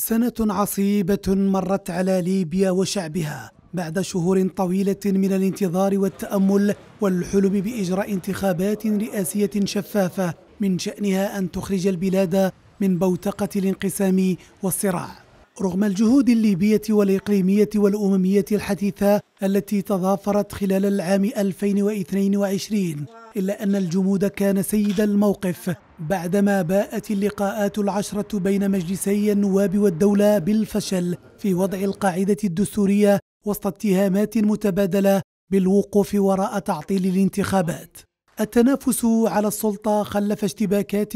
سنة عصيبة مرت على ليبيا وشعبها بعد شهور طويلة من الانتظار والتأمل والحلم بإجراء انتخابات رئاسية شفافة من شأنها أن تخرج البلاد من بوتقة الانقسام والصراع رغم الجهود الليبية والإقليمية والأممية الحديثة التي تضافرت خلال العام 2022 إلا أن الجمود كان سيد الموقف بعدما باءت اللقاءات العشرة بين مجلسي النواب والدولة بالفشل في وضع القاعدة الدستورية وسط اتهامات متبادلة بالوقوف وراء تعطيل الانتخابات التنافس على السلطة خلف اشتباكات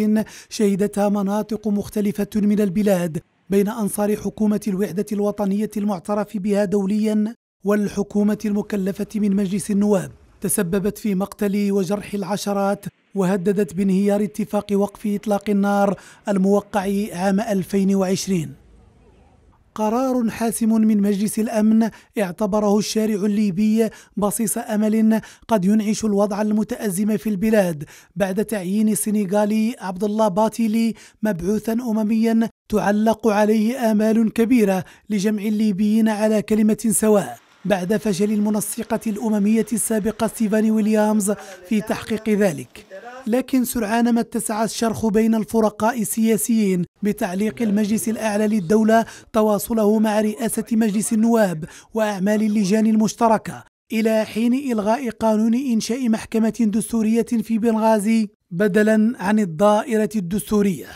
شهدتها مناطق مختلفة من البلاد بين أنصار حكومة الوحدة الوطنية المعترف بها دوليا والحكومة المكلفة من مجلس النواب تسببت في مقتل وجرح العشرات وهددت بانهيار اتفاق وقف إطلاق النار الموقع عام 2020 قرار حاسم من مجلس الأمن اعتبره الشارع الليبي بصيص أمل قد ينعش الوضع المتأزم في البلاد بعد تعيين السنغالي عبد الله باتيلي مبعوثا أمميا تعلق عليه آمال كبيرة لجمع الليبيين على كلمة سواء بعد فشل المنسقة الأممية السابقة ستيفاني ويليامز في تحقيق ذلك لكن سرعان ما اتسع الشرخ بين الفرقاء السياسيين بتعليق المجلس الأعلى للدولة تواصله مع رئاسة مجلس النواب وأعمال اللجان المشتركة إلى حين إلغاء قانون إنشاء محكمة دستورية في بنغازي بدلا عن الدائرة الدستورية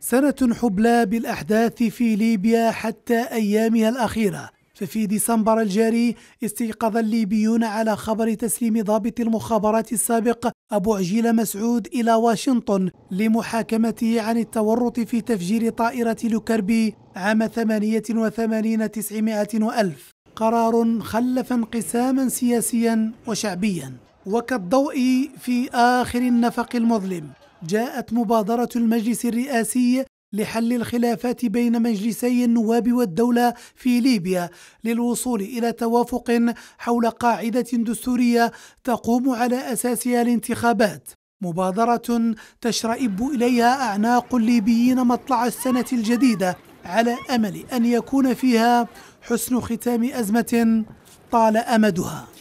سنة حبلى بالأحداث في ليبيا حتى أيامها الأخيرة ففي ديسمبر الجاري استيقظ الليبيون على خبر تسليم ضابط المخابرات السابق أبو عجيل مسعود إلى واشنطن لمحاكمته عن التورط في تفجير طائرة لوكربي عام 88 900 وألف قرار خلف انقساما سياسيا وشعبيا وكالضوء في آخر النفق المظلم جاءت مبادرة المجلس الرئاسي لحل الخلافات بين مجلسي النواب والدولة في ليبيا للوصول إلى توافق حول قاعدة دستورية تقوم على أساسها الانتخابات مبادرة تشرئب إليها أعناق الليبيين مطلع السنة الجديدة على أمل أن يكون فيها حسن ختام أزمة طال أمدها